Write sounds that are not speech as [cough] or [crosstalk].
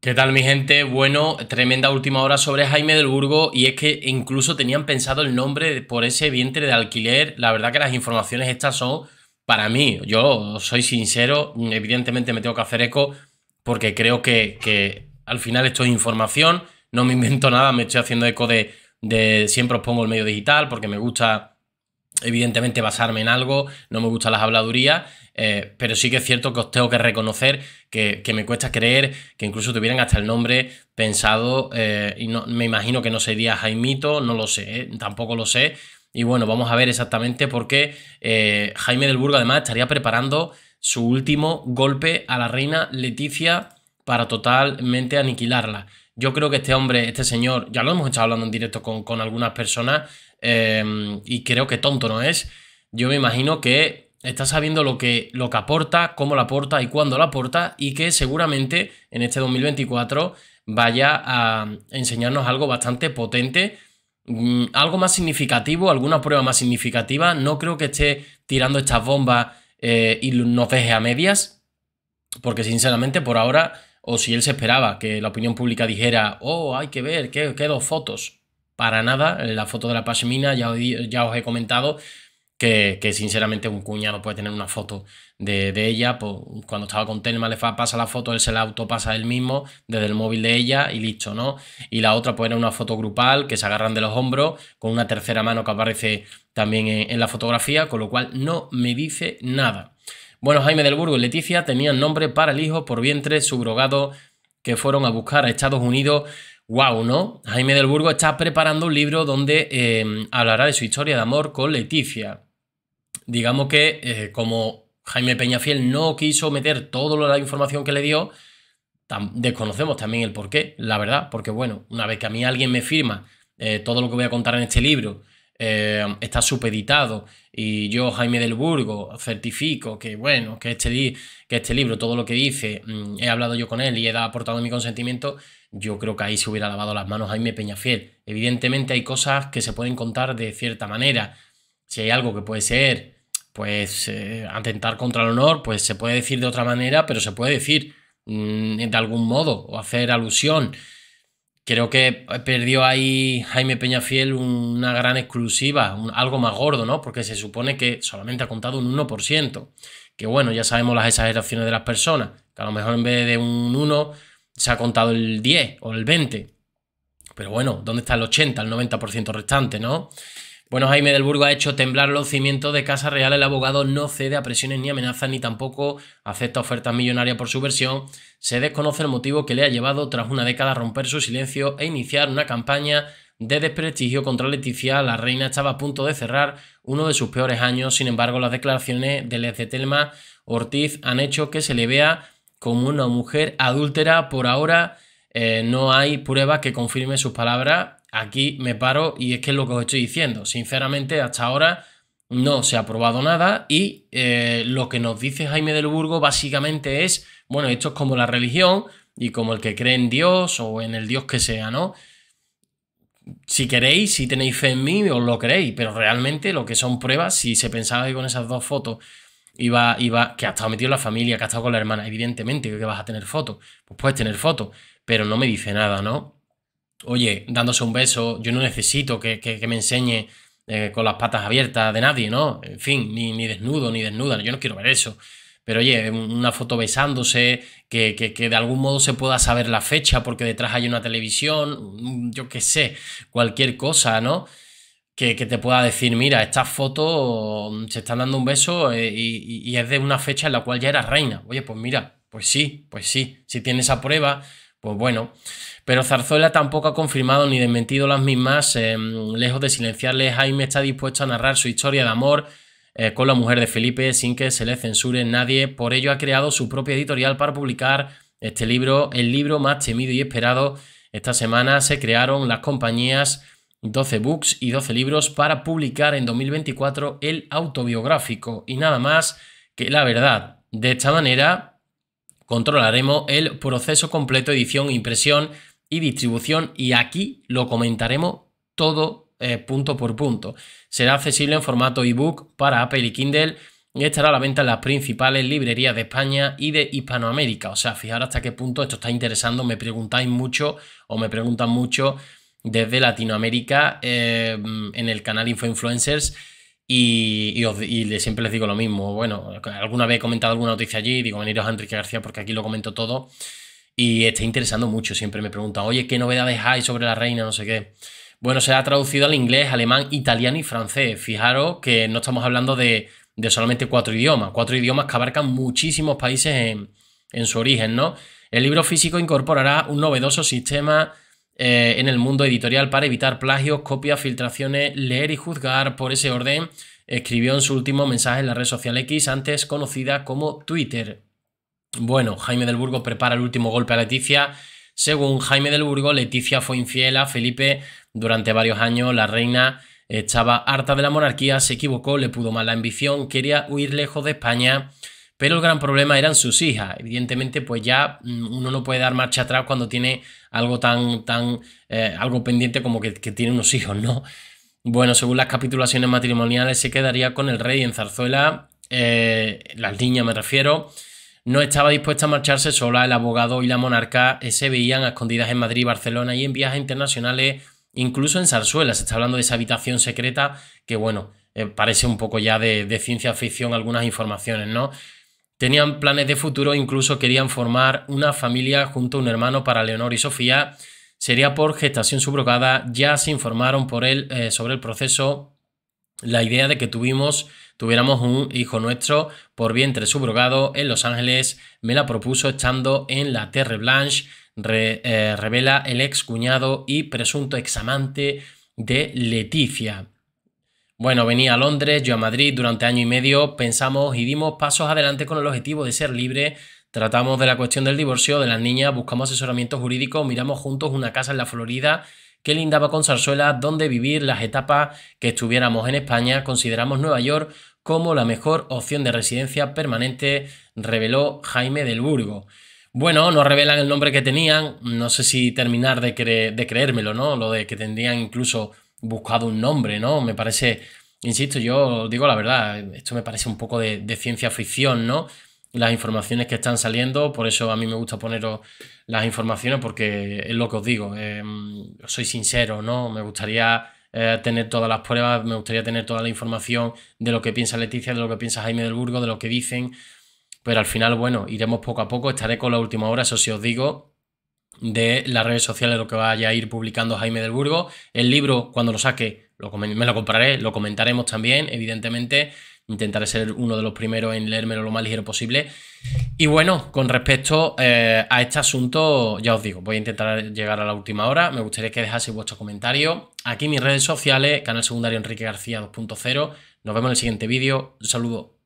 ¿Qué tal mi gente? Bueno, tremenda última hora sobre Jaime del Burgo y es que incluso tenían pensado el nombre por ese vientre de alquiler. La verdad que las informaciones estas son para mí, yo soy sincero, evidentemente me tengo que hacer eco porque creo que, al final esto es información, no me invento [laughs] nada, me estoy haciendo eco de, de siempre os pongo el medio digital porque me gusta evidentemente basarme en algo, no me gustan las habladurías, eh, pero sí que es cierto que os tengo que reconocer que, me cuesta creer que incluso tuvieran hasta el nombre pensado, eh, y no, me imagino que no sería Jaimito, no lo sé, eh, tampoco lo sé, y bueno, vamos a ver exactamente por qué Jaime del Burgo además estaría preparando su último golpe a la reina Leticia para totalmente aniquilarla. Yo creo que este hombre, este señor, ya lo hemos estado hablando en directo con, algunas personas eh, y creo que tonto no es. Yo me imagino que está sabiendo lo que, lo que aporta, cómo lo aporta y cuándo lo aporta y que seguramente en este 2024 vaya a enseñarnos algo bastante potente, mm, algo más significativo, alguna prueba más significativa. No creo que esté tirando estas bombas eh, y nos deje a medias, porque sinceramente por ahora o si él se esperaba que la opinión pública dijera, oh, hay que ver, qué, dos fotos. Para nada, la foto de la pashmina, ya, os he comentado que, sinceramente un cuñado puede tener una foto de, ella, pues cuando estaba con Telma le pasa la foto, él se la autopasa él mismo desde el móvil de ella y listo, ¿no? Y la otra pues una foto grupal que se agarran de los hombros con una tercera mano que aparece también en la fotografía, con lo cual no me dice nada. Bueno, Jaime del Burgo y Leticia tenían nombre para el hijo por vientre subrogado que fueron a buscar a Estados Unidos. ¡Wow! ¿No? Jaime del Burgo está preparando un libro donde em, hablará de su historia de amor con Leticia. Digamos que, eh, como Jaime Peñafiel no quiso meter toda la información que le dio, desconocemos también el porqué, la verdad, porque bueno, una vez que a mí alguien me firma eh, todo lo que voy a contar en este libro eh, está supeditado y yo, Jaime del Burgo, certifico que, bueno, que este, que este libro, todo lo que dice, mm, he hablado yo con él y he aportado mi consentimiento, yo creo que ahí se hubiera lavado las manos Jaime Peñafiel. Evidentemente hay cosas que se pueden contar de cierta manera. Si hay algo que puede ser, pues, eh, atentar contra el honor, pues se puede decir de otra manera, pero se puede decir mm, de algún modo o hacer alusión creo que perdió ahí Jaime Peñafiel una gran exclusiva, algo más gordo, ¿no? Porque se supone que solamente ha contado un 1%. Que bueno, ya sabemos las exageraciones de las personas, que a lo mejor en vez de un 1 se ha contado el 10 o el 20. Pero bueno, ¿dónde está el 80, el 90% restante, no? Bueno, Jaime del Burgo ha hecho temblar los cimientos de Casa Real. El abogado no cede a presiones ni amenazas, ni tampoco acepta ofertas millonarias por su versión. Se desconoce el motivo que le ha llevado tras una década a romper su silencio e iniciar una campaña de desprestigio contra Leticia, la reina estaba a punto de cerrar uno de sus peores años. Sin embargo, las declaraciones de Les Telma Ortiz han hecho que se le vea como una mujer adúltera. Por ahora eh, no hay prueba que confirme sus palabras aquí me paro y es que es lo que os estoy diciendo. Sinceramente, hasta ahora no se ha probado nada y eh, lo que nos dice Jaime del Burgo básicamente es, bueno, esto es como la religión y como el que cree en Dios o en el Dios que sea, ¿no? Si queréis, si tenéis fe en mí, os lo creéis, pero realmente lo que son pruebas, si se pensaba que con esas dos fotos iba, iba, que ha estado metido en la familia, que ha estado con la hermana, evidentemente que vas a tener fotos, pues puedes tener fotos, pero no me dice nada, ¿no? oye, dándose un beso, yo no necesito que, me enseñe eh, con las patas abiertas de nadie, ¿no? En fin, ni, desnudo, ni desnuda, yo no quiero ver eso. Pero oye, una foto besándose, que, de algún modo se pueda saber la fecha porque detrás hay una televisión, mm, yo qué sé, cualquier cosa, ¿no? Que, te pueda decir, mira, esta foto mm, se están dando un beso eh, y, y es de una fecha en la cual ya era reina. Oye, pues mira, pues sí, pues sí, si tiene esa prueba, pues bueno. Pero Zarzuela tampoco ha confirmado ni desmentido las mismas. Em, lejos de silenciarles, Jaime está dispuesto a narrar su historia de amor eh, con la mujer de Felipe sin que se le censure nadie. Por ello ha creado su propia editorial para publicar este libro, el libro más temido y esperado. Esta semana se crearon las compañías 12 books y 12 libros para publicar en 2024 el autobiográfico y nada más que la verdad. De esta manera, controlaremos el proceso completo, edición, impresión y distribución y aquí lo comentaremos todo eh, punto por punto. Será accesible en formato ebook para Apple y Kindle y estará a la venta en las principales librerías de España y de Hispanoamérica. O sea, fijaros hasta qué punto esto está interesando. Me preguntáis mucho o me preguntan mucho desde Latinoamérica eh, en el canal Info Influencers y, siempre les digo lo mismo. Bueno, alguna vez he comentado alguna noticia allí, digo, veniros a Enrique García porque aquí lo comento todo. Y está interesando mucho. Siempre me preguntan, oye, ¿qué novedades hay sobre la reina? No sé qué. Bueno, se ha traducido al inglés, alemán, italiano y francés. Fijaros que no estamos hablando de, solamente cuatro idiomas. Cuatro idiomas que abarcan muchísimos países en, en su origen, ¿no? El libro físico incorporará un novedoso sistema eh, en el mundo editorial para evitar plagios, copias, filtraciones, leer y juzgar por ese orden, escribió en su último mensaje en la red social X, antes conocida como Twitter. Bueno, Jaime del Burgo prepara el último golpe a Leticia. Según Jaime del Burgo, Leticia fue infiel a Felipe durante varios años. La reina estaba harta de la monarquía, se equivocó, le pudo mal la ambición, quería huir lejos de España pero el gran problema eran sus hijas. Evidentemente, pues ya mm, uno no puede dar marcha atrás cuando tiene algo tan, tan, eh, algo pendiente como que, tiene unos hijos, ¿no? Bueno, según las capitulaciones matrimoniales, se quedaría con el rey en Zarzuela, eh, las niñas me refiero. No estaba dispuesta a marcharse sola, el abogado y la monarca eh, se veían a escondidas en Madrid, Barcelona y en viajes internacionales, incluso en Zarzuela. Se está hablando de esa habitación secreta que, bueno, parece un poco ya de, de ciencia ficción algunas informaciones, ¿no? Tenían planes de futuro, incluso querían formar una familia junto a un hermano para Leonor y Sofía. Sería por gestación subrogada, ya se informaron por él eh, sobre el proceso la idea de que tuvimos, tuviéramos un hijo nuestro por vientre subrogado en Los Ángeles me la propuso estando en la Terre Blanche, eh, revela el ex cuñado y presunto examante de Leticia. Bueno, venía a Londres, yo a Madrid, durante año y medio pensamos y dimos pasos adelante con el objetivo de ser libre. Tratamos de la cuestión del divorcio de las niñas, buscamos asesoramiento jurídico, miramos juntos una casa en la Florida que lindaba con Zarzuela, donde vivir las etapas que estuviéramos en España. Consideramos Nueva York como la mejor opción de residencia permanente, reveló Jaime del Burgo. Bueno, no revelan el nombre que tenían, no sé si terminar de, de creérmelo, ¿no? Lo de que tendrían incluso buscado un nombre, ¿no? Me parece, insisto, yo digo la verdad, esto me parece un poco de, ciencia ficción, ¿no? Las informaciones que están saliendo, por eso a mí me gusta poneros las informaciones porque es lo que os digo, em, soy sincero, ¿no? Me gustaría... Eh, tener todas las pruebas, me gustaría tener toda la información de lo que piensa Leticia, de lo que piensa Jaime del Burgo, de lo que dicen, pero al final, bueno, iremos poco a poco, estaré con la última hora, eso sí os digo, de las redes sociales, lo que vaya a ir publicando Jaime del Burgo. El libro, cuando lo saque, lo me lo compraré, lo comentaremos también, evidentemente. Intentaré ser uno de los primeros en leérmelo lo más ligero posible. Y bueno, con respecto eh, a este asunto, ya os digo, voy a intentar llegar a la última hora. Me gustaría que dejase vuestro comentario, Aquí mis redes sociales, canal secundario Enrique García 2.0. Nos vemos en el siguiente vídeo. Un saludo.